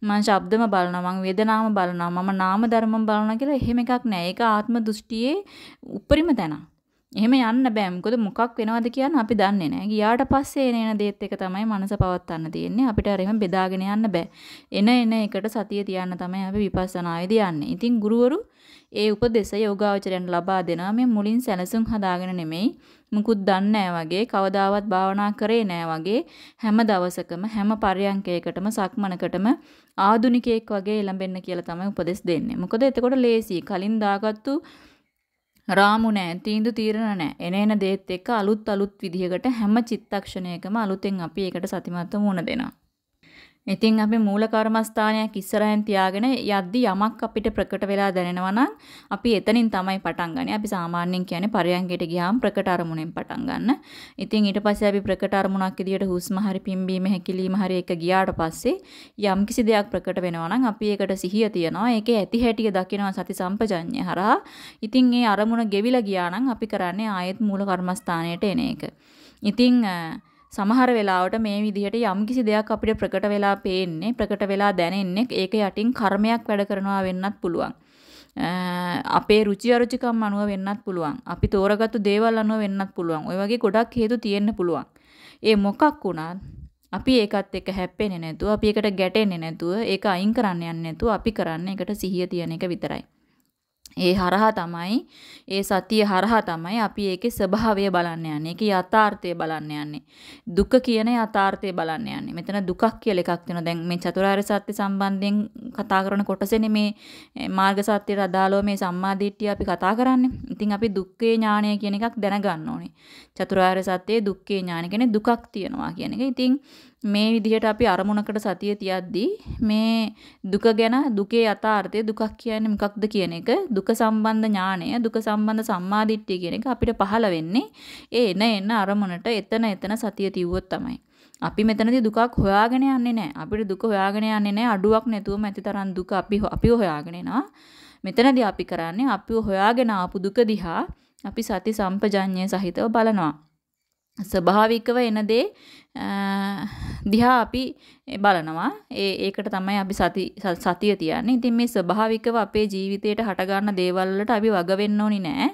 [SPEAKER 1] මම ශබ්දම බලනවා මම වේදනාවම බලනවා මම නාම ධර්මම බලනවා කියලා එහෙම එකක් නෑ. ඒක ආත්ම දෘෂ්ටියේ උපරිම තැන. එහෙම යන්න බෑ. මොකද මොකක් වෙනවද කියන්න අපි දන්නේ නෑ. ගියාට පස්සේ එන එන දේත් එක තමයි මනස පවත්වන්න තියෙන්නේ. අපිට අර එහෙම බෙදාගෙන යන්න බෑ. එන එන එකට සතිය තියන්න තමයි අපි විපස්සනායේදී යන්නේ. ඉතින් ගුරුවරු ඒ උපදෙස යෝගාවචරයන් ලබා දෙනවා මේ මුලින් සැලසුම් හදාගෙන නෙමෙයි මුකුත් දන්නේ වගේ කවදාවත් භාවනා කරේ නෑ වගේ හැම දවසකම හැම පරයන්කයකටම සක්මනකටම ආදුනිකයෙක් වගේ එළඹෙන්න කියලා තමයි උපදෙස් දෙන්නේ. මොකද එතකොට ලේසි කලින් දාගත්තු රාමු නෑ තීන්දු තීරණ නෑ එන එන දේත් එක්ක අලුත් අලුත් විදිහකට හැම චිත්තක්ෂණයකම අලුතෙන් අපි ඒකට සතිමත්ව මුණ දෙනවා ඉතින් අපි මූල කර්මස්ථානයක් ඉස්සරහින් තියාගෙන යද්දි යමක් අපිට ප්‍රකට වෙලා දැනෙනවා නම් අපි එතනින් තමයි පටන් ගන්නේ. අපි සාමාන්‍යයෙන් කියන්නේ පරයන්කයට ගියාම ප්‍රකට අරමුණෙන් පටන් ගන්න. ඉතින් ඊට පස්සේ අපි ප්‍රකට අරමුණක් විදියට හුස්ම හරි පිම්බීම හැකිලිම හරි එක ගියාට පස්සේ යම් කිසි දෙයක් ප්‍රකට වෙනවා නම් අපි ඒකට සිහිය තියනවා. ඒකේ ඇති හැටිය දකිනවා සති සම්පජඤ්ඤය හරහා. ඉතින් ඒ අරමුණ ගෙවිලා ගියා නම් අපි කරන්නේ ආයෙත් මූල කර්මස්ථානයට එන එක. ඉතින් සමහර වෙලාවට මේ විදිහට යම්කිසි දෙයක් අපිට ප්‍රකට වෙලා පේන්නේ ප්‍රකට වෙලා දැනෙන්නේ ඒක යටින් කර්මයක් වැඩ කරනවා වෙන්නත් පුළුවන්. අපේ රුචි අරුචිකම් අනුව වෙන්නත් පුළුවන්. අපි තෝරගත්තු දේවල් අනුව වෙන්නත් පුළුවන්. ওই වගේ ගොඩක් හේතු තියෙන්න පුළුවන්. ඒ මොකක් වුණත් අපි ඒකත් එක්ක හැප්පෙන්නේ නැතුව, අපි ඒකට ගැටෙන්නේ නැතුව, ඒක අයින් කරන්න යන්නේ නැතුව අපි කරන්නේ ඒකට සිහිය තියන එක විතරයි. ඒ හරහා තමයි ඒ සතිය හරහා තමයි අපි ඒකේ ස්වභාවය බලන්න යන්නේ. ඒකේ යථාර්ථය බලන්න යන්නේ. දුක කියන යථාර්ථය බලන්න යන්නේ. මෙතන දුකක් කියලා එකක් තියෙනවා. දැන් මේ චතුරාර්ය සත්‍ය සම්බන්ධයෙන් කතා කරන කොටසනේ මේ මාර්ග සත්‍යයට අදාළව මේ සම්මාදිට්ඨිය අපි කතා කරන්නේ. ඉතින් අපි දුක්ඛේ ඥානය කියන එකක් දැනගන්න ඕනේ. චතුරාර්ය සත්‍යයේ දුක්ඛේ ඥාන කියන්නේ දුකක් තියෙනවා කියන එක. ඉතින් මේ විදිහට අපි අරමුණකට සතිය තියද්දී මේ දුක ගැන දුකේ යථාර්ථය දුකක් කියන්නේ මොකක්ද කියන එක දුක සම්බන්ධ ඥාණය දුක සම්බන්ධ සම්මාදිට්ඨිය කියන එක අපිට පහළ වෙන්නේ ඒ එන එන අරමුණට එතන එතන සතිය තියුවොත් තමයි. අපි මෙතනදී දුකක් හොයාගෙන යන්නේ නැහැ. අපිට දුක හොයාගෙන යන්නේ නැහැ. අඩුවක් නැතුවම ඇති තරම් දුක අපි අපිව හොයාගෙන එනවා. මෙතනදී අපි කරන්නේ අපිව හොයාගෙන ආපු දුක දිහා අපි සති සම්පජඤ්ඤය සහිතව බලනවා. ස්වභාවිකව එන දේ දිහා අපි බලනවා. ඒ ඒකට තමයි අපි සති සතිය තියන්නේ. ඉතින් මේ ස්වභාවිකව අපේ ජීවිතේට හට ගන්න දේවල් වලට අපි වග වෙන්න ඕනි නෑ.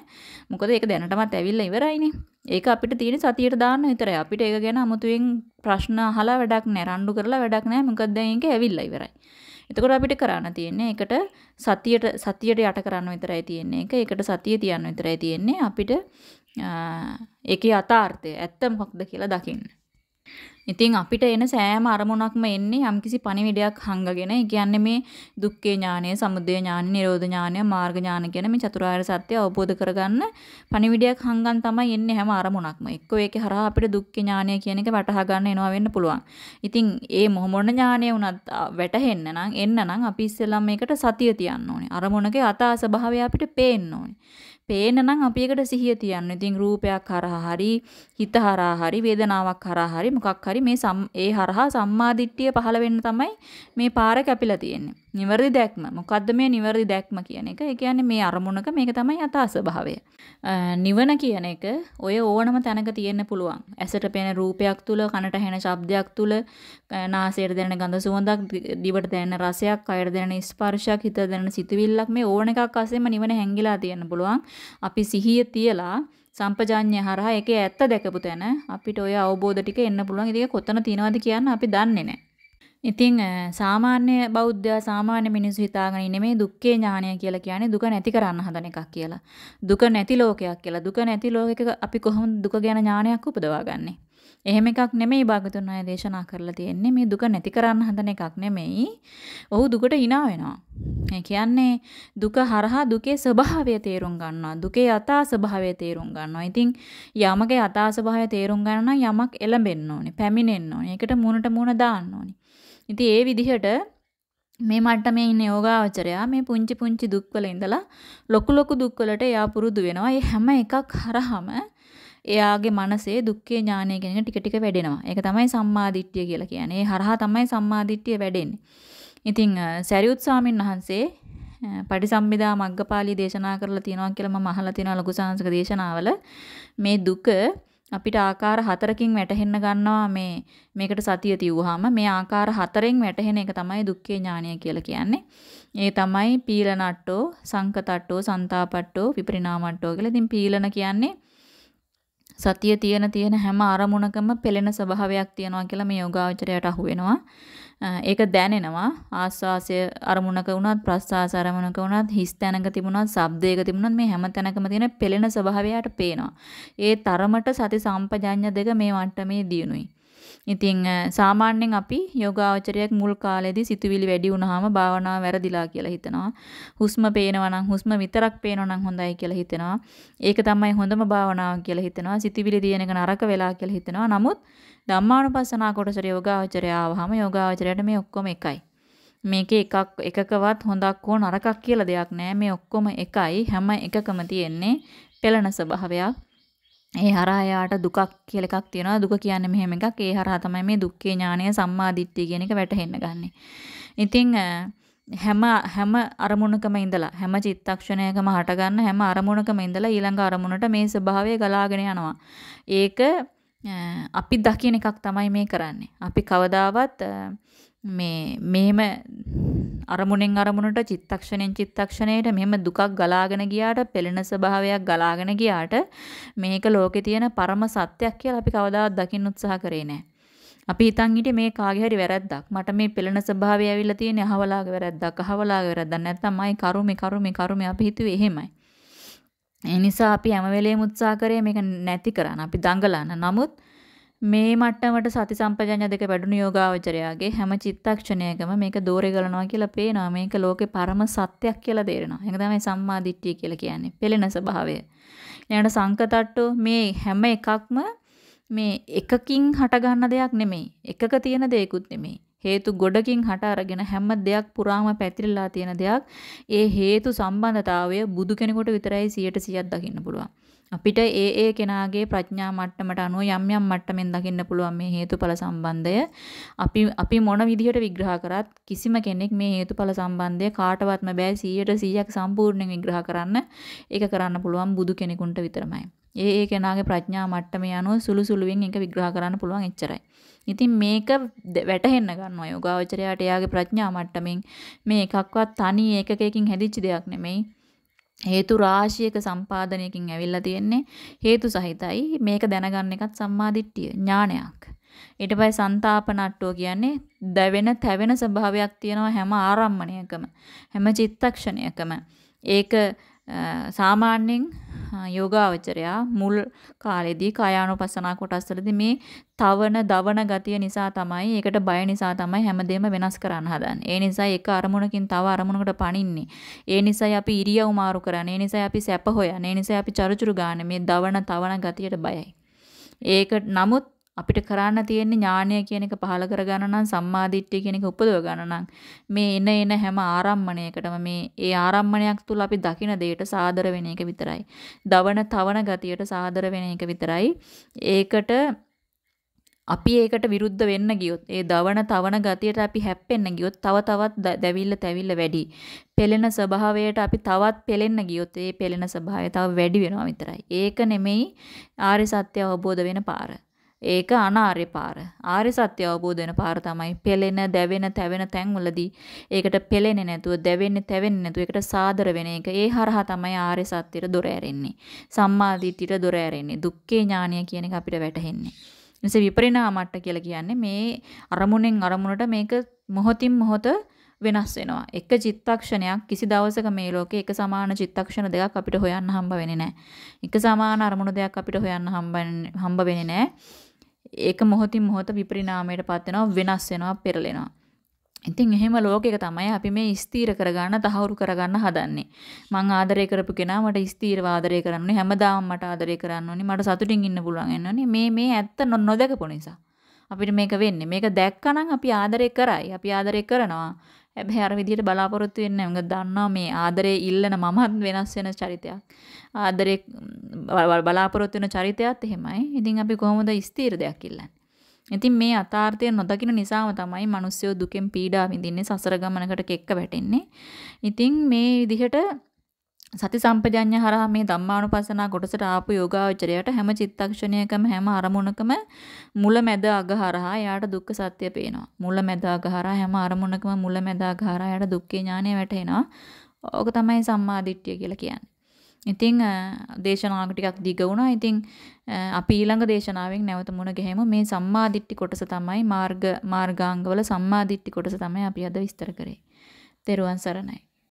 [SPEAKER 1] මොකද ඒක දැනටමත් ඇවිල්ලා ඉවරයිනේ. ඒක අපිට තියෙන සතියට දාන්න විතරයි. අපිට ඒක ගැන අමුතුවෙන් ප්‍රශ්න අහලා වැඩක් නෑ. රණ්ඩු කරලා වැඩක් නෑ. මොකද දැන් ඒක ඇවිල්ලා ඉවරයි. එතකොට අපිට කරන්න තියෙන්නේ ඒකට සතියට සතියට යට කරන්න විතරයි තියෙන්නේ. ඒක ඒකට සතිය තියන්න විතරයි තියෙන්නේ. අපිට ඒකේ යථාර්ථය ඇත්ත මොකක්ද කියලා දකින්න. ඉතින් අපිට එන සෑම අරමුණක්ම එන්නේ යම්කිසි පණිවිඩයක් හංගගෙන. ඒ කියන්නේ මේ දුක්ඛේ ඥානය, සමුදය ඥානය, නිරෝධ ඥානය, මාර්ග ඥාන කියන මේ චතුරාර්ය සත්‍ය අවබෝධ කරගන්න පණිවිඩයක් හංගන් තමයි එන්නේ හැම අරමුණක්ම. එක්කෝ ඒකේ හරහා අපිට දුක්ඛේ ඥානය කියන එක වටහා ගන්න එනවා වෙන්න පුළුවන්. ඉතින් ඒ මොහොමොන ඥානය උනත් වැටහෙන්න නම් එන්න නම් අපි ඉස්සෙල්ලා මේකට සතිය තියන්න ඕනේ. අරමුණක යථා ස්වභාවය අපිට පේන්න ඕනේ. පේන නම් අපි එකට සිහිය තියන්න. ඉතින් රූපයක් හරහා හරි හිත හරහා හරි වේදනාවක් හරහා හරි මොකක් හරි මේ ඒ හරහා සම්මාදිට්ඨිය පහළ වෙන්න තමයි මේ පාර කැපිලා තියෙන්නේ. නිවර්දි දැක්ම. මොකද්ද මේ නිවර්දි දැක්ම කියන එක? ඒ කියන්නේ මේ අරමුණක මේක තමයි යථා ස්වභාවය. නිවන කියන එක ඔය ඕනම තැනක තියෙන්න පුළුවන්. ඇසට පෙනෙන රූපයක් තුල, කනට ඇහෙන ශබ්දයක් තුල, නාසයට දැනෙන ගඳ සුවඳක්, දිවට දැනෙන රසයක්, කයට දැනෙන ස්පර්ශයක්, හිතට දැනෙන සිතුවිල්ලක් මේ ඕන එකක් අස්සෙම නිවන හැංගිලා තියෙන්න පුළුවන්. අපි සිහිය තියලා සම්පජාඤ්ඤය හරහා ඒකේ ඇත්ත දැකපු තැන අපිට ওই අවබෝධ ටික එන්න පුළුවන්. ඉතින් කොතන තියනවද කියන්න අපි දන්නේ නැහැ. ඉතින් සාමාන්‍ය බෞද්ධයා සාමාන්‍ය මිනිස්සු හිතාගෙන ඉන්නේ මේ දුක්ඛේ ඥානය කියලා කියන්නේ දුක නැති කරන්න හදන එකක් කියලා. දුක නැති ලෝකයක් කියලා. දුක නැති ලෝකයක අපි කොහොමද දුක ගැන ඥානයක් උපදවාගන්නේ? එහෙම එකක් නෙමෙයි භාගතුන් අය දේශනා කරලා තියෙන්නේ. මේ දුක නැති කරන්න හදන එකක් නෙමෙයි. ඔහු දුකට hina වෙනවා. ඒ කියන්නේ දුක හරහා දුකේ ස්වභාවය තේරුම් ගන්නවා. දුකේ යථා ස්වභාවය තේරුම් ගන්නවා. ඉතින් යමකේ යථා ස්වභාවය තේරුම් ගන්න නම් යමක් එළඹෙන්න ඕනේ, පැමිණෙන්න ඕනේ. ඒකට මූණට මූණ දාන්න ඕනේ. ඉතින් ඒ විදිහට මේ මට්ටමේ ඉන්න යෝගාවචරයා මේ පුංචි පුංචි දුක්වල ඉඳලා ලොකු ලොකු දුක්වලට එයා පුරුදු වෙනවා. ඒ හැම එකක් හරහම එයාගේ මනසේ දුක්ඛේ ඥානය කියන එක ටික ටික වැඩෙනවා. ඒක තමයි සම්මාදිට්ඨිය කියලා කියන්නේ. ඒ හරහා තමයි සම්මාදිට්ඨිය වැඩෙන්නේ. ඉතින් සරියුත් ස්වාමීන් වහන්සේ පටිසම්භිදා මග්ගපාළී දේශනා කරලා තියෙනවා කියලා මම අහලා තියෙනවා ලොකු සාංශක දේශනාවල මේ දුක අපිට ආකාර හතරකින් වැටහෙන්න ගන්නවා මේ මේකට සතිය තියුවාම මේ ආකාර හතරෙන් වැටහෙන එක තමයි දුක්ඛේ ඥානය කියලා කියන්නේ. ඒ තමයි පීලනට්ටෝ, සංකතට්ටෝ, සන්තාපට්ටෝ, විපරිණාමට්ටෝ කියලා. ඉතින් පීලන කියන්නේ සතිය තියෙන තියෙන හැම අරමුණකම පෙළෙන ස්වභාවයක් තියෙනවා කියලා මේ යෝගාවචරයට අහු වෙනවා. ඒක දැනෙනවා. ආස්වාසය අරමුණක වුණත් ප්‍රස්වාස අරමුණක වුණත් හිස් තැනක තිබුණත් ශබ්දයක තිබුණත් මේ හැම තැනකම තියෙන පෙළෙන ස්වභාවයට පේනවා. ඒ තරමට සති සම්පජඤ්ඤ දෙක මේ වට්ටමේ දියුණුයි. ඉතින් සාමාන්‍යයෙන් අපි යෝගාචරයක් මුල් කාලේදී සිතුවිලි වැඩි වුණාම භාවනාව වැරදිලා කියලා හිතනවා. හුස්ම පේනවා නම් හුස්ම විතරක් පේනවා නම් හොඳයි කියලා හිතනවා. ඒක තමයි හොඳම භාවනාව කියලා හිතනවා. සිතුවිලි දින එක නරක වෙලා කියලා හිතනවා. නමුත් ධම්මානුපස්සනා කොටසට යෝගාචරය ආවහම යෝගාචරයට මේ ඔක්කොම එකයි. මේකේ එකක් එකකවත් හොඳක් හෝ නරකක් කියලා දෙයක් නෑ. මේ ඔක්කොම එකයි. හැම එකකම තියෙන්නේ පෙළෙන ස්වභාවයක්. ඒ හරහා යාට දුකක් කියලා එකක් තියෙනවා. දුක කියන්නේ මෙහෙම එකක්. ඒ හරහා තමයි මේ දුක්ඛේ ඥානය සම්මාදිට්ඨිය කියන එක වැටහෙන්න ගන්නෙ. ඉතින් හැම හැම අරමුණකම ඉඳලා හැම චිත්තක්ෂණයකම හටගන්න හැම අරමුණකම ඉඳලා ඊළඟ අරමුණට මේ ස්වභාවය ගලාගෙන යනවා. ඒක අපි දකින එකක් තමයි මේ කරන්නේ. අපි කවදාවත් මේ මෙහෙම අරමුණෙන් අරමුණට චිත්තක්ෂණෙන් චිත්තක්ෂණයට මෙහෙම දුකක් ගලාගෙන ගියාට පෙළෙන ස්වභාවයක් ගලාගෙන ගියාට මේක ලෝකේ තියෙන පරම සත්‍යයක් කියලා අපි කවදාවත් දකින්න උත්සාහ කරේ නැහැ. අපි හිතන් හිටියේ මේ කාගේ හරි වැරද්දක්. මට මේ පෙළෙන ස්වභාවය ඇවිල්ලා තියෙන්නේ අහවලාගේ වැරද්දක්. අහවලාගේ වැරද්දක් නැත්තම් මයි කරුමේ කරුමේ කරුමේ අපි හිතුවේ එහෙමයි. ඒ නිසා අපි හැම වෙලේම උත්සාහ කරේ මේක නැති කරන්න. අපි දඟලන. නමුත් මේ මට්ටමට සති සම්පජඤ්ඤ දෙක වැඩුණු යෝගාවචරයාගේ හැම චිත්තක්ෂණයකම මේක දෝරේ ගලනවා කියලා පේනවා. මේක ලෝකේ පරම සත්‍යයක් කියලා තේරෙනවා. ඒක තමයි සම්මා දිට්ඨිය කියලා කියන්නේ. පෙළෙන ස්වභාවය. ඊළඟට සංකතට්ටු මේ හැම එකක්ම මේ එකකින් හට ගන්න දෙයක් නෙමෙයි. එකක තියෙන දෙයක්ුත් නෙමෙයි. හේතු ගොඩකින් හට අරගෙන හැම දෙයක් පුරාම පැතිරලා තියෙන දෙයක්. ඒ හේතු සම්බන්ධතාවය බුදු කෙනෙකුට විතරයි 100% දකින්න පුළුවන්. අපිට ඒ ඒ කෙනාගේ ප්‍රඥා මට්ටමට අනුව යම් යම් මට්ටමින් දකින්න පුළුවන් මේ හේතුඵල සම්බන්ධය. අපි අපි මොන විදිහට විග්‍රහ කරත් කිසිම කෙනෙක් මේ හේතුඵල සම්බන්ධය කාටවත්ම බෑ 100%ක් සම්පූර්ණයෙන් විග්‍රහ කරන්න. ඒක කරන්න පුළුවන් බුදු කෙනෙකුන්ට විතරමයි. ඒ ඒ කෙනාගේ ප්‍රඥා මට්ටමේ අනුව සුළු සුළුවෙන් ඒක විග්‍රහ කරන්න පුළුවන් එච්චරයි. ඉතින් මේක වැටහෙන්න ගන්නවා යෝගාවචරයාට එයාගේ ප්‍රඥා මට්ටමින් මේ එකක්වත් තනි ඒකකයකින් හැදිච්ච දෙයක් නෙමෙයි. හේතු රාශියක සම්පාදනයකින් ඇවිල්ලා තියෙන්නේ හේතු සහිතයි මේක දැනගන්න එකත් සම්මාදිට්ඨිය ඥානයක් ඊට පස්සේ සන්තාපනට්ටෝ කියන්නේ දැවෙන තැවෙන ස්වභාවයක් තියෙනවා හැම ආරම්මණයකම හැම චිත්තක්ෂණයකම ඒක සාමාන්‍යයෙන් යෝගාවචරයා මුල් කාලෙදී කායානුපස්සනා කොටස්වලදී මේ තවන දවන ගතිය නිසා තමයි ඒකට බය නිසා තමයි හැමදේම වෙනස් කරන්න හදන්නේ. ඒ නිසා එක අරමුණකින් තව අරමුණකට පණින්නේ. ඒ නිසායි අපි ඉරියව් මාරු කරන්නේ. ඒ නිසායි අපි සැප හොයන්නේ. ඒ නිසායි අපි චරුචරු ගන්න මේ දවන තවන ගතියට බයයි. ඒක නමුත් අපිට කරන්න තියෙන්නේ ඥානය කියන එක පහළ කරගන්න නම් සම්මාදිට්ඨිය කියන එක උපදව ගන්න නම් මේ එන එන හැම ආරම්මණයකටම මේ ඒ ආරම්මණයක් තුල අපි දකින දෙයට සාදර වෙන එක විතරයි. දවන තවන ගතියට සාදර වෙන එක විතරයි. ඒකට අපි ඒකට විරුද්ධ වෙන්න ගියොත් ඒ දවන තවන ගතියට අපි හැප්පෙන්න ගියොත් තව තවත් දැවිල්ල තැවිල්ල වැඩි. පෙළෙන ස්වභාවයට අපි තවත් පෙළෙන්න ගියොත් ඒ පෙළෙන ස්වභාවය තව වැඩි වෙනවා විතරයි. ඒක නෙමෙයි ආර්ය සත්‍ය අවබෝධ වෙන පාර. ඒක අනාර්ය පාර. ආර්ය සත්‍ය අවබෝධ වෙන පාර තමයි පෙළෙන, දැවෙන, තැවෙන තැන්වලදී ඒකට පෙළෙන්නේ නැතුව, දැවෙන්නේ, තැවෙන්නේ නැතුව ඒකට සාදර වෙන එක. ඒ හරහා තමයි ආර්ය සත්‍යෙට දොර ඇරෙන්නේ. සම්මා දිට්ඨියට දොර ඇරෙන්නේ. දුක්ඛේ ඥානය කියන එක අපිට වැටහෙන්නේ. එනිසා විපරිණාමට්ට කියලා කියන්නේ මේ අරමුණෙන් අරමුණට මේක මොහොතින් මොහොත වෙනස් වෙනවා. එක චිත්තක්ෂණයක් කිසි දවසක මේ ලෝකේ එක සමාන චිත්තක්ෂණ දෙකක් අපිට හොයන්න හම්බ වෙන්නේ නැහැ. එක සමාන අරමුණු දෙයක් අපිට හොයන්න හම්බ හම්බ වෙන්නේ නැහැ. ඒක මොහොතින් මොහොත විපරිණාමයට පත් වෙනවා වෙනස් වෙනවා පෙරලෙනවා. ඉතින් එහෙම ලෝකයක තමයි අපි මේ ස්ථීර කරගන්න තහවුරු කරගන්න හදන්නේ. මං ආදරය කරපු කෙනා මට ස්ථීරව ආදරය කරන්න ඕනේ. හැමදාම මට ආදරය කරන්න ඕනේ. මට සතුටින් ඉන්න පුළුවන් වෙන්න ඕනේ. මේ මේ ඇත්ත නොදකපු නිසා. අපිට මේක වෙන්නේ. මේක දැක්කනම් අපි ආදරය කරයි. අපි ආදරය කරනවා. හැබැයි අර විදිහට බලාපොරොත්තු වෙන්නේ නැහැ. දන්නවා මේ ආදරේ ඉල්ලන මමත් වෙනස් වෙන චරිතයක්. ආදරේ බලාපොරොත්තු වෙන චරිතයත් එහෙමයි. ඉතින් අපි කොහොමද ස්ථීර දෙයක් ඉල්ලන්නේ? ඉතින් මේ අතාර්ථය නොදකින නිසාම තමයි මිනිස්සු දුකෙන් පීඩා විඳින්නේ සසර ගමනකට කෙක්ක වැටෙන්නේ. ඉතින් මේ විදිහට සති සම්පජඤ්ඤ හරහා මේ ධම්මානුපස්සනා කොටසට ආපු යෝගාවචරයට හැම චිත්තක්ෂණයකම හැම අරමුණකම මුල මැද අග හරහා යාට දුක්ඛ සත්‍ය පේනවා. මුල මැද අග හරහා හැම අරමුණකම මුල මැද අග හරහා යාට දුක්ඛේ ඥානය වැටහෙනවා. ඕක තමයි සම්මාදිට්ඨිය කියලා කියන්නේ. ඉතින් දේශනාවක ටිකක් දිග වුණා. ඉතින් අපි ඊළඟ දේශනාවෙන් නැවත මුණ ගැහෙමු. මේ සම්මාදිට්ඨි කොටස තමයි මාර්ග මාර්ගාංගවල සම්මාදිට්ඨි කොටස තමයි අපි අද විස්තර කරේ. තෙරුවන් සරණයි.